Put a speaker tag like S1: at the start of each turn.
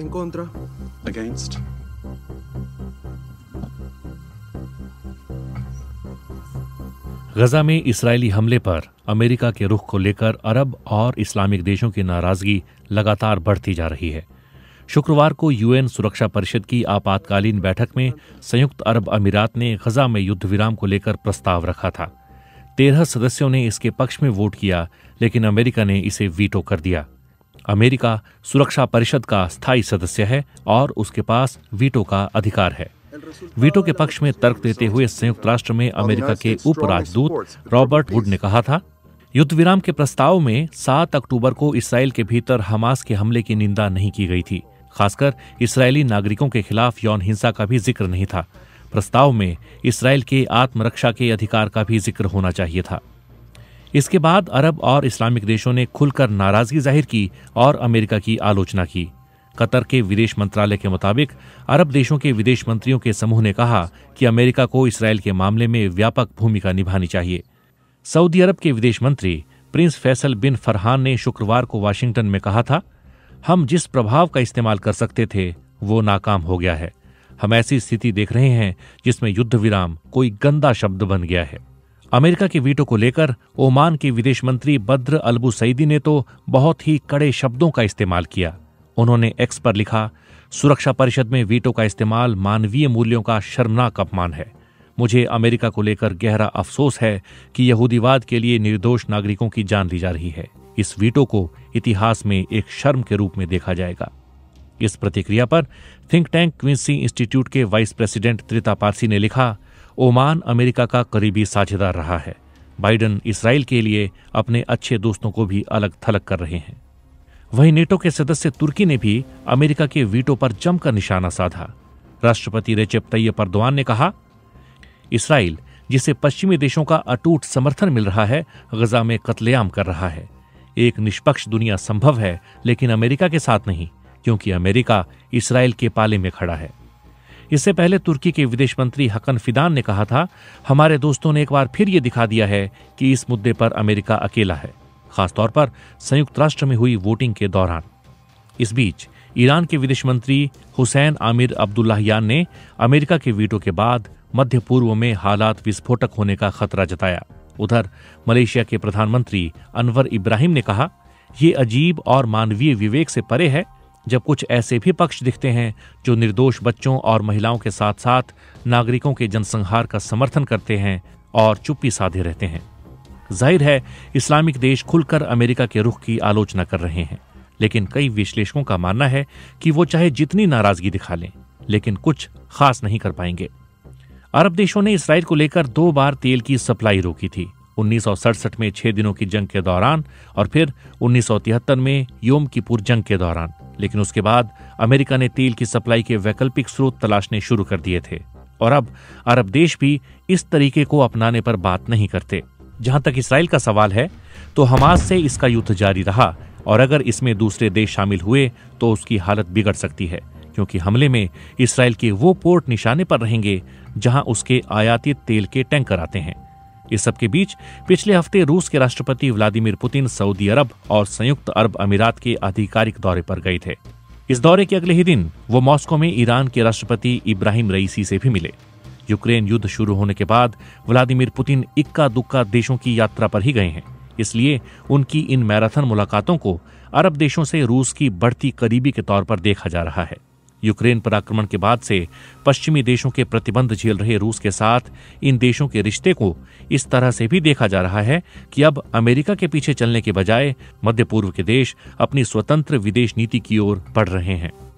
S1: En contra. Against. गजा में Israeli हमले पर अमेरिका के रुख को लेकर अरब और इस्लामिक देशों की नाराजगी लगातार बढ़ती जा रही है शुक्रवार को यूएन सुरक्षा परिषद की आपातकालीन बैठक में संयुक्त अरब अमीरात ने गजा में युद्ध विराम को लेकर प्रस्ताव रखा था तेरह सदस्यों ने इसके पक्ष में वोट किया लेकिन अमेरिका ने इसे वीटो कर दिया अमेरिका सुरक्षा परिषद का स्थायी सदस्य है और उसके पास वीटो का अधिकार है वीटो के पक्ष में तर्क देते हुए संयुक्त राष्ट्र में अमेरिका के उप राजदूत रॉबर्ट वुड ने कहा था युद्ध विराम के प्रस्ताव में 7 अक्टूबर को इसराइल के भीतर हमास के हमले की निंदा नहीं की गई थी खासकर इसराइली नागरिकों के खिलाफ यौन हिंसा का भी जिक्र नहीं था प्रस्ताव में इसराइल के आत्मरक्षा के अधिकार का भी जिक्र होना चाहिए था इसके बाद अरब और इस्लामिक देशों ने खुलकर नाराजगी जाहिर की और अमेरिका की आलोचना की कतर के विदेश मंत्रालय के मुताबिक अरब देशों के विदेश मंत्रियों के समूह ने कहा कि अमेरिका को इसराइल के मामले में व्यापक भूमिका निभानी चाहिए सऊदी अरब के विदेश मंत्री प्रिंस फैसल बिन फरहान ने शुक्रवार को वाशिंगटन में कहा था हम जिस प्रभाव का इस्तेमाल कर सकते थे वो नाकाम हो गया है हम ऐसी स्थिति देख रहे हैं जिसमें युद्ध विराम कोई गंदा शब्द बन गया है अमेरिका के वीटो को लेकर ओमान के विदेश मंत्री बद्र अलबू सईदी ने तो बहुत ही कड़े शब्दों का इस्तेमाल किया उन्होंने एक्स पर लिखा सुरक्षा परिषद में वीटो का इस्तेमाल मानवीय मूल्यों का शर्मनाक अपमान है मुझे अमेरिका को लेकर गहरा अफसोस है कि यहूदीवाद के लिए निर्दोष नागरिकों की जान ली जा रही है इस वीटो को इतिहास में एक शर्म के रूप में देखा जाएगा इस प्रतिक्रिया पर थिंक टैंक क्विंसी इंस्टीट्यूट के वाइस प्रेसिडेंट त्रिता पारसी ने लिखा ओमान अमेरिका का करीबी साझेदार रहा है बाइडन इसराइल के लिए अपने अच्छे दोस्तों को भी अलग थलग कर रहे हैं वहीं नेटो के सदस्य तुर्की ने भी अमेरिका के वीटो पर जमकर निशाना साधा राष्ट्रपति रेचेप तैयब परदवान ने कहा इसराइल जिसे पश्चिमी देशों का अटूट समर्थन मिल रहा है गजा में कत्लेआम कर रहा है एक निष्पक्ष दुनिया संभव है लेकिन अमेरिका के साथ नहीं क्योंकि अमेरिका इसराइल के पाले में खड़ा है इससे पहले तुर्की के विदेश मंत्री हकन फिदान ने कहा था हमारे दोस्तों ने एक बार फिर ये दिखा दिया है कि इस मुद्दे पर अमेरिका अकेला है खासतौर पर संयुक्त राष्ट्र में हुई वोटिंग के दौरान इस बीच ईरान के विदेश मंत्री हुसैन आमिर अब्दुल्लाहयान ने अमेरिका के वीटो के बाद मध्य पूर्व में हालात विस्फोटक होने का खतरा जताया उधर मलेशिया के प्रधानमंत्री अनवर इब्राहिम ने कहा यह अजीब और मानवीय विवेक से परे है जब कुछ ऐसे भी पक्ष दिखते हैं जो निर्दोष बच्चों और महिलाओं के साथ साथ नागरिकों के जनसंहार का समर्थन करते हैं और चुप्पी साधे रहते हैं जाहिर है इस्लामिक देश खुलकर अमेरिका के रुख की आलोचना कर रहे हैं लेकिन कई विश्लेषकों का मानना है कि वो चाहे जितनी नाराजगी दिखा लें लेकिन कुछ खास नहीं कर पाएंगे अरब देशों ने इसराइल को लेकर दो बार तेल की सप्लाई रोकी थी उन्नीस में छह दिनों की जंग के दौरान और फिर उन्नीस में योम कीपुर जंग के दौरान लेकिन उसके बाद अमेरिका ने तेल की सप्लाई के वैकल्पिक स्रोत तलाशने शुरू कर दिए थे और अब अरब देश भी इस तरीके को अपनाने पर बात नहीं करते जहां तक इसराइल का सवाल है तो हमास से इसका युद्ध जारी रहा और अगर इसमें दूसरे देश शामिल हुए तो उसकी हालत बिगड़ सकती है क्योंकि हमले में इसराइल के वो पोर्ट निशाने पर रहेंगे जहां उसके आयातित तेल के टैंकर आते हैं इस सबके बीच पिछले हफ्ते रूस के राष्ट्रपति व्लादिमीर पुतिन सऊदी अरब और संयुक्त अरब अमीरात के आधिकारिक दौरे पर गए थे इस दौरे के अगले ही दिन वो मॉस्को में ईरान के राष्ट्रपति इब्राहिम रईसी से भी मिले यूक्रेन युद्ध शुरू होने के बाद व्लादिमीर पुतिन इक्का दुक्का देशों की यात्रा पर ही गए हैं इसलिए उनकी इन मैराथन मुलाकातों को अरब देशों से रूस की बढ़ती करीबी के तौर पर देखा जा रहा है यूक्रेन पर आक्रमण के बाद से पश्चिमी देशों के प्रतिबंध झेल रहे रूस के साथ इन देशों के रिश्ते को इस तरह से भी देखा जा रहा है कि अब अमेरिका के पीछे चलने के बजाय मध्य पूर्व के देश अपनी स्वतंत्र विदेश नीति की ओर बढ़ रहे हैं